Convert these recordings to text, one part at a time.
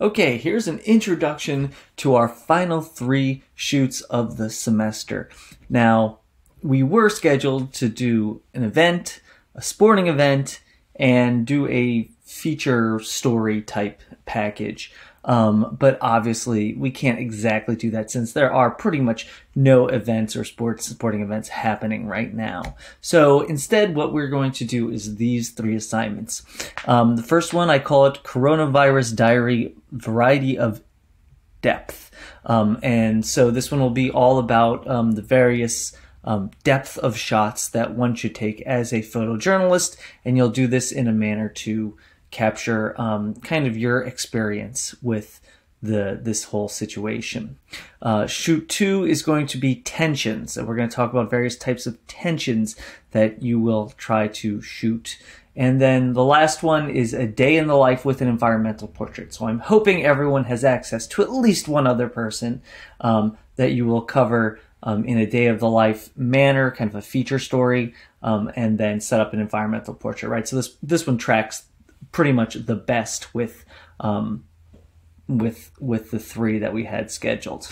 Okay, here's an introduction to our final three shoots of the semester. Now, we were scheduled to do an event, a sporting event, and do a feature story type package. Um, but obviously, we can't exactly do that since there are pretty much no events or sports sporting events happening right now. So instead, what we're going to do is these three assignments. Um, the first one, I call it Coronavirus Diary Variety of Depth. Um, and so this one will be all about um, the various um, depth of shots that one should take as a photojournalist, and you'll do this in a manner to capture um, kind of your experience with the this whole situation. Uh, shoot two is going to be tensions, and we're going to talk about various types of tensions that you will try to shoot. And then the last one is a day in the life with an environmental portrait. So I'm hoping everyone has access to at least one other person um, that you will cover um, in a day of the life manner, kind of a feature story, um, and then set up an environmental portrait, right? So this this one tracks pretty much the best with um, with with the three that we had scheduled.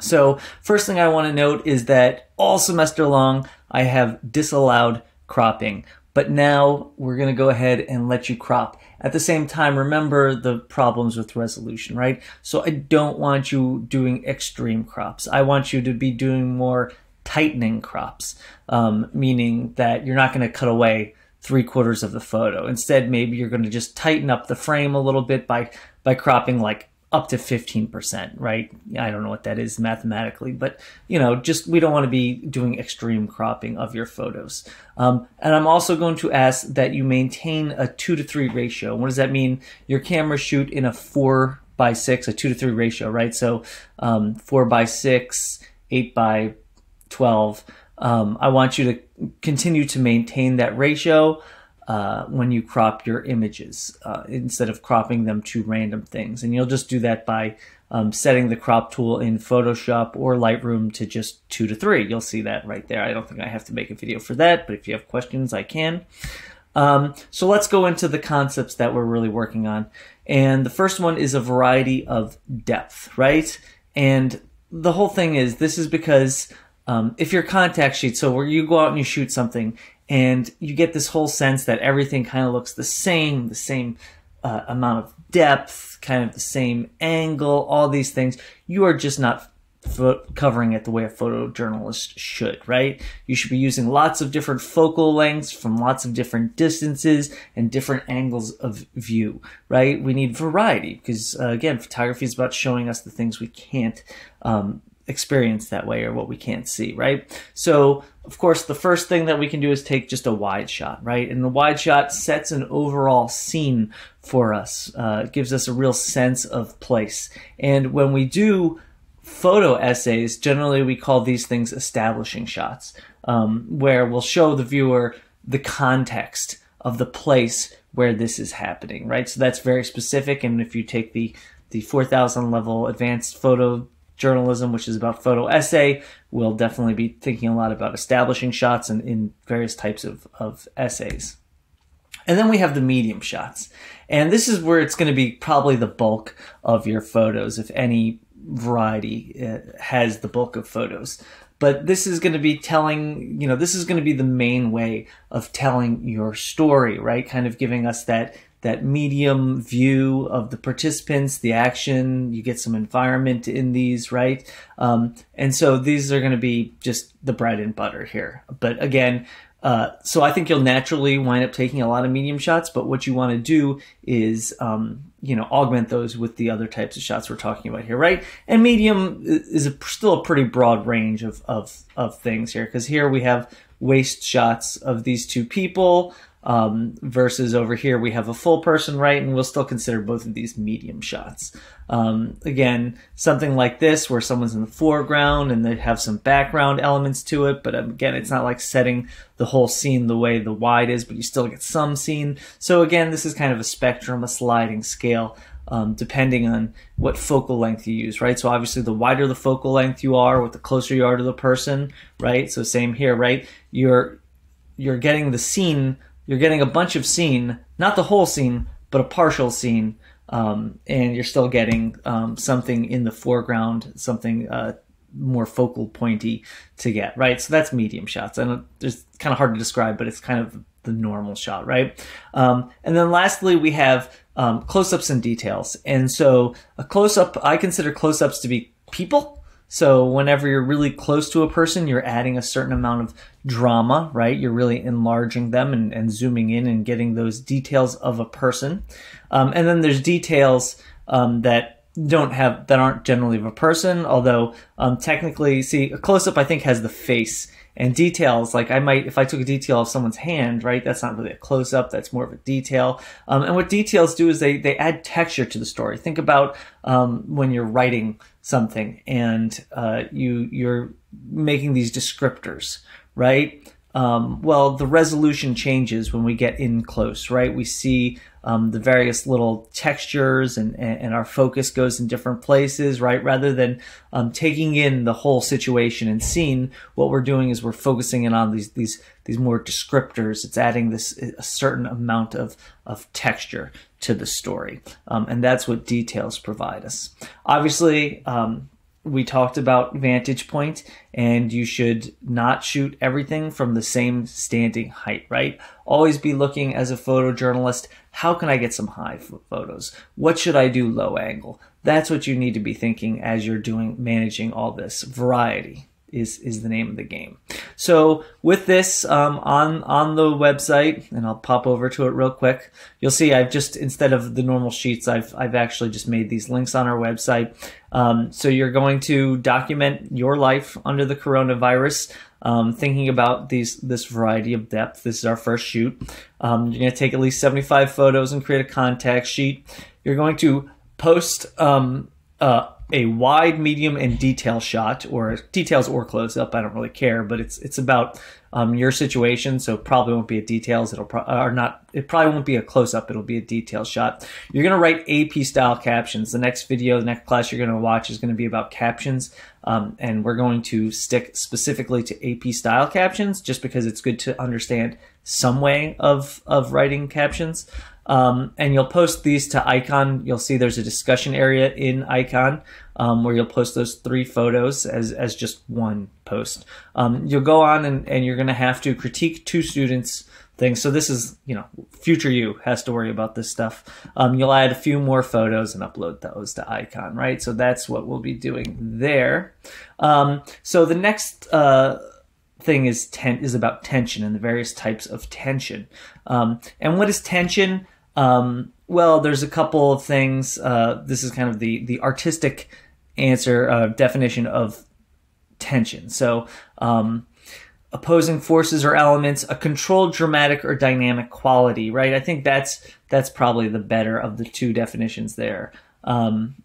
So first thing I want to note is that all semester long I have disallowed cropping, but now we're going to go ahead and let you crop. At the same time, remember the problems with resolution, right? So I don't want you doing extreme crops. I want you to be doing more tightening crops, um, meaning that you're not going to cut away three quarters of the photo. Instead, maybe you're going to just tighten up the frame a little bit by by cropping like up to 15%, right? I don't know what that is mathematically, but you know, just we don't want to be doing extreme cropping of your photos. Um, and I'm also going to ask that you maintain a two to three ratio. What does that mean? Your camera shoot in a four by six, a two to three ratio, right? So um, four by six, eight by 12. Um, I want you to continue to maintain that ratio uh, when you crop your images uh, instead of cropping them to random things. And you'll just do that by um, setting the crop tool in Photoshop or Lightroom to just two to three. You'll see that right there. I don't think I have to make a video for that, but if you have questions, I can. Um, so let's go into the concepts that we're really working on. And the first one is a variety of depth, right? And the whole thing is this is because um, if your contact sheet, so where you go out and you shoot something and you get this whole sense that everything kind of looks the same, the same uh, amount of depth, kind of the same angle, all these things, you are just not covering it the way a photojournalist should, right? You should be using lots of different focal lengths from lots of different distances and different angles of view, right? We need variety because, uh, again, photography is about showing us the things we can't um, experience that way or what we can't see, right? So, of course, the first thing that we can do is take just a wide shot, right? And the wide shot sets an overall scene for us, uh, gives us a real sense of place. And when we do photo essays, generally we call these things establishing shots, um, where we'll show the viewer the context of the place where this is happening, right? So that's very specific. And if you take the the 4000 level advanced photo journalism, which is about photo essay. We'll definitely be thinking a lot about establishing shots and in various types of, of essays. And then we have the medium shots. And this is where it's going to be probably the bulk of your photos, if any variety uh, has the bulk of photos but this is going to be telling, you know, this is going to be the main way of telling your story, right? Kind of giving us that that medium view of the participants, the action. You get some environment in these, right? Um, and so these are going to be just the bread and butter here. But again, uh, so I think you'll naturally wind up taking a lot of medium shots, but what you want to do is, um, you know, augment those with the other types of shots we're talking about here, right? And medium is a, still a pretty broad range of, of, of things here, because here we have waist shots of these two people. Um, versus over here, we have a full person right, and we'll still consider both of these medium shots. Um, again, something like this where someone's in the foreground and they have some background elements to it, but um, again, it's not like setting the whole scene the way the wide is, but you still get some scene. So again, this is kind of a spectrum, a sliding scale. Um, depending on what focal length you use, right? So obviously, the wider the focal length you are, with the closer you are to the person, right? So same here, right? You're you're getting the scene you're getting a bunch of scene, not the whole scene, but a partial scene, um, and you're still getting um, something in the foreground, something uh, more focal pointy to get right. So that's medium shots, and it's kind of hard to describe, but it's kind of the normal shot, right? Um, and then lastly, we have um, close-ups and details, and so a close-up I consider close-ups to be people so whenever you're really close to a person, you're adding a certain amount of drama, right? You're really enlarging them and, and zooming in and getting those details of a person. Um, and then there's details um, that don't have that aren't generally of a person. Although um, technically, see a close up, I think has the face and details like i might if i took a detail of someone's hand right that's not really a close up that's more of a detail um, and what details do is they they add texture to the story think about um, when you're writing something and uh, you you're making these descriptors right um, well the resolution changes when we get in close right we see um, the various little textures and, and, our focus goes in different places, right? Rather than um, taking in the whole situation and scene, what we're doing is we're focusing in on these these these more descriptors. It's adding this a certain amount of of texture to the story, um, and that's what details provide us. Obviously, um, we talked about vantage point and you should not shoot everything from the same standing height, right? Always be looking as a photojournalist, how can I get some high photos? What should I do low angle? That's what you need to be thinking as you're doing managing all this variety is is the name of the game. So with this um, on on the website, and I'll pop over to it real quick. You'll see I've just instead of the normal sheets, I've I've actually just made these links on our website. Um, so you're going to document your life under the coronavirus, um, thinking about these this variety of depth. This is our first shoot. Um, you're going to take at least 75 photos and create a contact sheet. You're going to post. Um, uh, a wide, medium, and detail shot, or details or close up. I don't really care, but it's it's about um, your situation, so probably won't be a details. It'll pro- or not. It probably won't be a close up. It'll be a detail shot. You're gonna write AP style captions. The next video, the next class you're gonna watch is gonna be about captions, um, and we're going to stick specifically to AP style captions, just because it's good to understand some way of of writing captions. Um, and you'll post these to Icon. You'll see there's a discussion area in Icon um, where you'll post those three photos as, as just one post. Um, you'll go on and, and you're going to have to critique two students' things. So this is, you know, future you has to worry about this stuff. Um, you'll add a few more photos and upload those to Icon, right? So that's what we'll be doing there. Um, so the next. Uh, thing is ten is about tension and the various types of tension. Um, and what is tension? Um, well, there's a couple of things. Uh, this is kind of the the artistic answer uh, definition of tension. So, um, opposing forces or elements, a controlled, dramatic, or dynamic quality. Right? I think that's that's probably the better of the two definitions there. Um,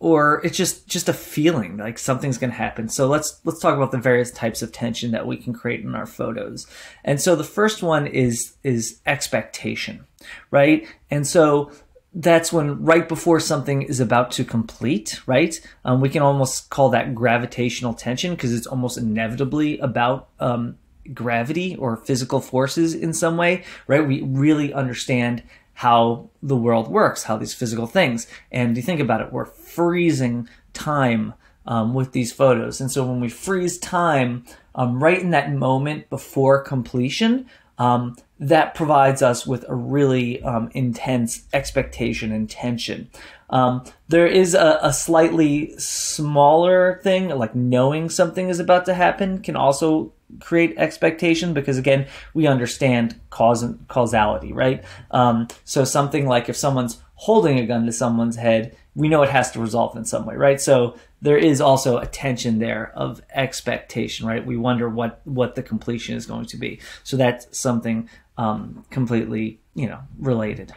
or it's just just a feeling like something's going to happen so let's let's talk about the various types of tension that we can create in our photos and so the first one is is expectation right and so that's when right before something is about to complete right um, we can almost call that gravitational tension because it's almost inevitably about um, gravity or physical forces in some way right we really understand how the world works, how these physical things. And you think about it, we're freezing time um, with these photos. And so when we freeze time um, right in that moment before completion, um, that provides us with a really um, intense expectation and tension. Um, there is a, a, slightly smaller thing, like knowing something is about to happen can also create expectation because again, we understand cause and causality, right? Um, so something like if someone's holding a gun to someone's head, we know it has to resolve in some way, right? So there is also a tension there of expectation, right? We wonder what what the completion is going to be. So that's something um, completely, you know, related.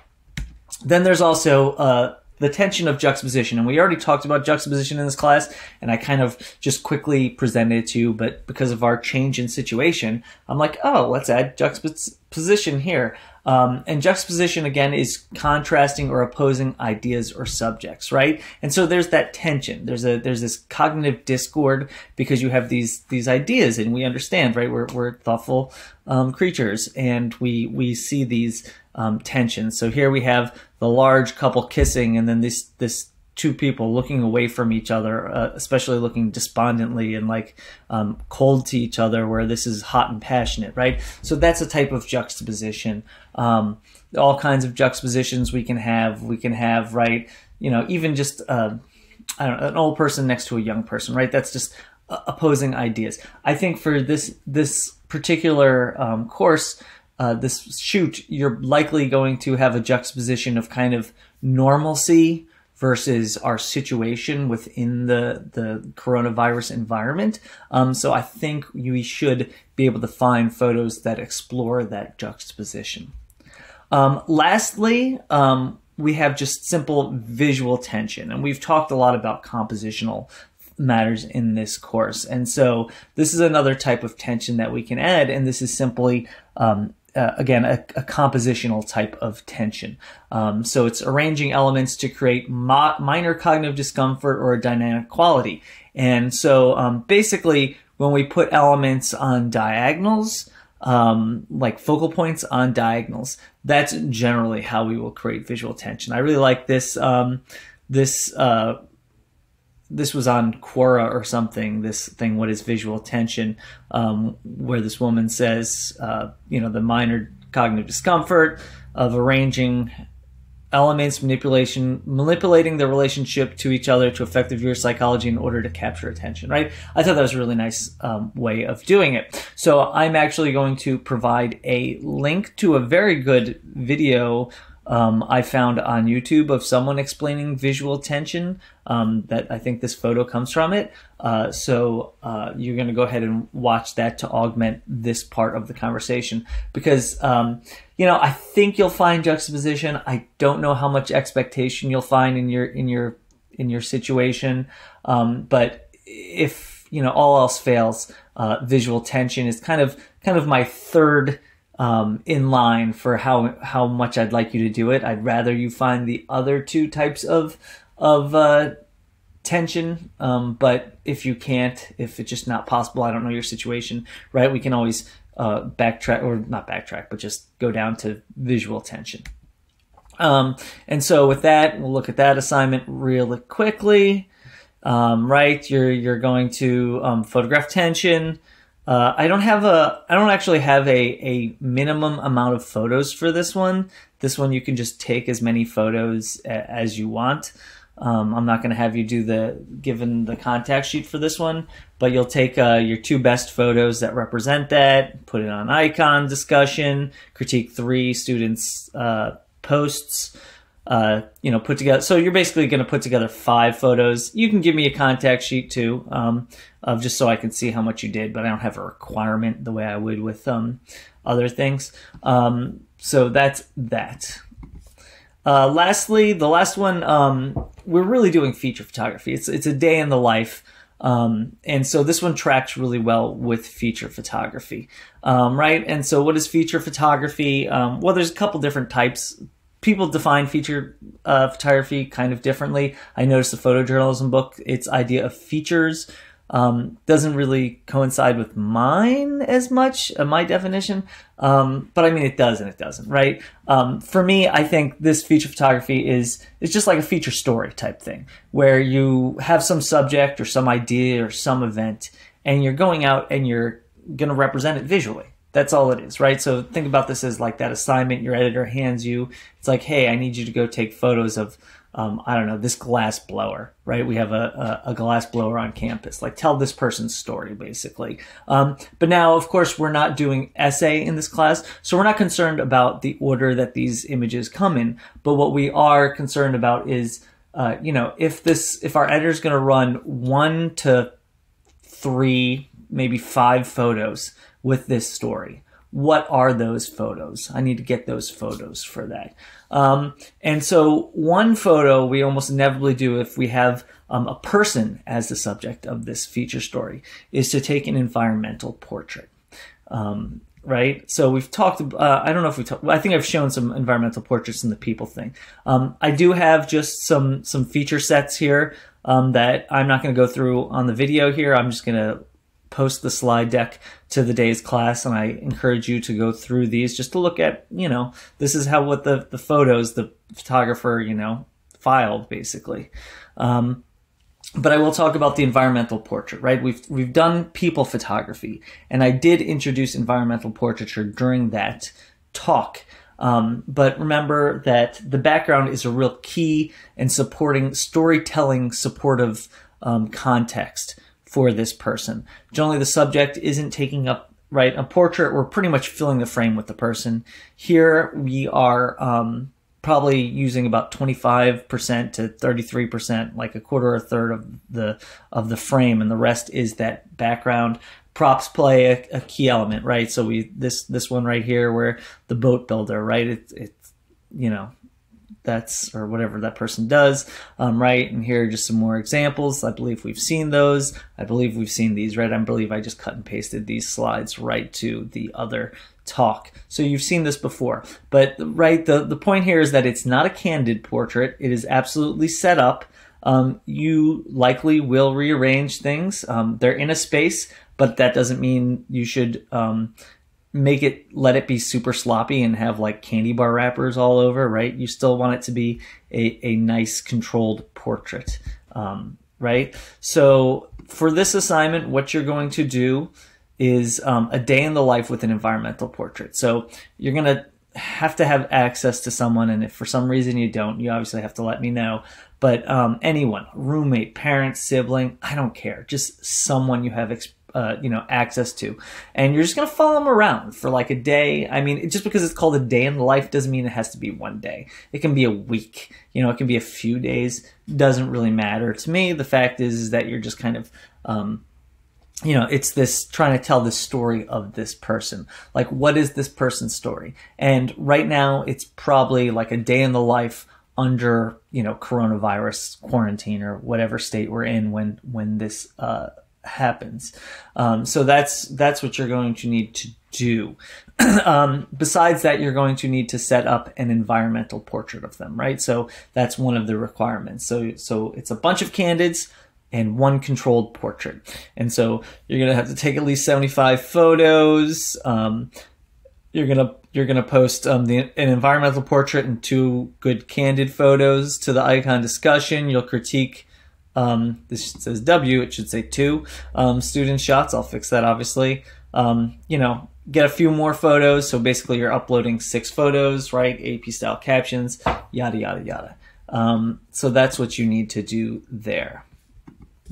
Then there's also uh, the tension of juxtaposition. And we already talked about juxtaposition in this class, and I kind of just quickly presented it to you, but because of our change in situation, I'm like, oh, let's add juxtaposition here. Um, and juxtaposition again is contrasting or opposing ideas or subjects, right? And so there's that tension. There's a there's this cognitive discord because you have these these ideas, and we understand, right? We're we're thoughtful um, creatures, and we we see these um, tensions. So here we have the large couple kissing and then this this two people looking away from each other, uh, especially looking despondently and like um, cold to each other, where this is hot and passionate, right? So that's a type of juxtaposition. Um, all kinds of juxtapositions we can have. We can have, right? You know, even just uh, I don't know, an old person next to a young person, right? That's just uh, opposing ideas. I think for this this particular um, course, uh, this shoot, you're likely going to have a juxtaposition of kind of normalcy versus our situation within the the coronavirus environment. Um, so I think we should be able to find photos that explore that juxtaposition. Um, lastly, um, we have just simple visual tension, and we've talked a lot about compositional matters in this course. And so this is another type of tension that we can add, and this is simply um, uh, again, a, a, compositional type of tension. Um, so it's arranging elements to create mo- minor cognitive discomfort or a dynamic quality. And so um, basically, when we put elements on diagonals, um, like focal points on diagonals, that's generally how we will create visual tension. I really like this um, this uh, this was on Quora or something. This thing, what is visual attention? Um, where this woman says, uh, you know, the minor cognitive discomfort of arranging elements, manipulation, manipulating the relationship to each other to affect the viewer's psychology in order to capture attention. Right? I thought that was a really nice um, way of doing it. So I'm actually going to provide a link to a very good video um, I found on YouTube of someone explaining visual tension um, that I think this photo comes from it. Uh, so uh, you're going to go ahead and watch that to augment this part of the conversation because, um, you know, I think you'll find juxtaposition. I don't know how much expectation you'll find in your, in your, in your situation. Um, but if, you know, all else fails, uh, visual tension is kind of, kind of my third, um, in line for how how much I'd like you to do it. I'd rather you find the other two types of of uh, tension. Um, but if you can't, if it's just not possible, I don't know your situation, right? We can always uh, backtrack or not backtrack, but just go down to visual tension. Um, and so with that, we'll look at that assignment really quickly. Um, right, you're you're going to um, photograph tension. Uh, I don't have a, I don't actually have a, a minimum amount of photos for this one. This one you can just take as many photos a, as you want. Um, I'm not going to have you do the given the contact sheet for this one, but you'll take uh, your two best photos that represent that, put it on icon discussion, critique three students' uh, posts, uh, you know, put together. So you're basically going to put together five photos. You can give me a contact sheet too, um, of just so I can see how much you did, but I don't have a requirement the way I would with um, other things. Um, so that's that. Uh, lastly, the last one, um, we're really doing feature photography. It's it's a day in the life. Um, and so this one tracks really well with feature photography, um, right? And so what is feature photography? Um, well, there's a couple different types people define feature uh, photography kind of differently. I noticed the photojournalism book, its idea of features um, doesn't really coincide with mine as much, uh, my definition. Um, but I mean, it does and it doesn't, right? Um, for me, I think this feature photography is it's just like a feature story type thing, where you have some subject or some idea or some event, and you're going out and you're going to represent it visually. That's all it is, right? So think about this as like that assignment your editor hands you. It's like, hey, I need you to go take photos of, um, I don't know, this glass blower, right? We have a, a, a, glass blower on campus. Like tell this person's story, basically. Um, but now, of course, we're not doing essay in this class, so we're not concerned about the order that these images come in. But what we are concerned about is, uh, you know, if this, if our editor's going to run one to three maybe five photos with this story. What are those photos? I need to get those photos for that. Um, and so, one photo we almost inevitably do if we have um, a person as the subject of this feature story is to take an environmental portrait. Um, right? So we've talked. Uh, I don't know if we. I think I've shown some environmental portraits in the people thing. Um, I do have just some some feature sets here um, that I'm not going to go through on the video here. I'm just going to post the slide deck to the day's class and I encourage you to go through these just to look at, you know, this is how what the, the photos the photographer, you know, filed basically. Um, but I will talk about the environmental portrait, right? We've we've done people photography, and I did introduce environmental portraiture during that talk. Um, but remember that the background is a real key in supporting storytelling supportive um, context for this person. Generally, the subject isn't taking up right a portrait. We're pretty much filling the frame with the person. Here we are um, probably using about 25% to 33%, like a quarter or a third of the of the frame, and the rest is that background. Props play a, a key element, right? So we this this one right here, where the boat builder, right? It's it's you know that's or whatever that person does, um, right? And here are just some more examples. I believe we've seen those. I believe we've seen these, right? I believe I just cut and pasted these slides right to the other talk. So you've seen this before, but right, the, the point here is that it's not a candid portrait. It is absolutely set up. Um, you likely will rearrange things. Um, they're in a space, but that doesn't mean you should um, make it let it be super sloppy and have like candy bar wrappers all over, right? You still want it to be a, a nice controlled portrait, um, right? So for this assignment, what you're going to do is um, a day in the life with an environmental portrait. So you're going to have to have access to someone, and if for some reason you don't, you obviously have to let me know. But um, anyone, roommate, parent, sibling, I don't care, just someone you have experience uh, you know access to and you're just going to follow them around for like a day i mean just because it's called a day in life doesn't mean it has to be one day it can be a week you know it can be a few days doesn't really matter to me the fact is, is that you're just kind of um, you know it's this trying to tell the story of this person like what is this person's story and right now it's probably like a day in the life under you know coronavirus quarantine or whatever state we're in when when this uh, happens. Um, so that's that's what you're going to need to do. um, besides that, you're going to need to set up an environmental portrait of them, right? So that's one of the requirements. So so it's a bunch of candids and one controlled portrait, and so you're gonna have to take at least 75 photos. Um, you're gonna you're gonna post um, the, an environmental portrait and two good candid photos to the icon discussion. You'll critique um, this says W, it should say two um, student shots. I'll fix that obviously. Um, you know, get a few more photos. So basically, you're uploading six photos, right? AP style captions, yada, yada, yada. Um, so that's what you need to do there.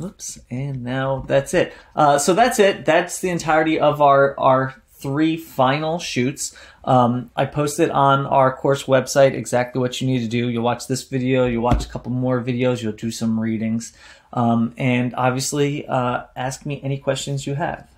Oops, and now that's it. Uh, so that's it. That's the entirety of our, our three final shoots. Um, I posted on our course website exactly what you need to do. You'll watch this video, you'll watch a couple more videos, you'll do some readings, um, and obviously uh, ask me any questions you have.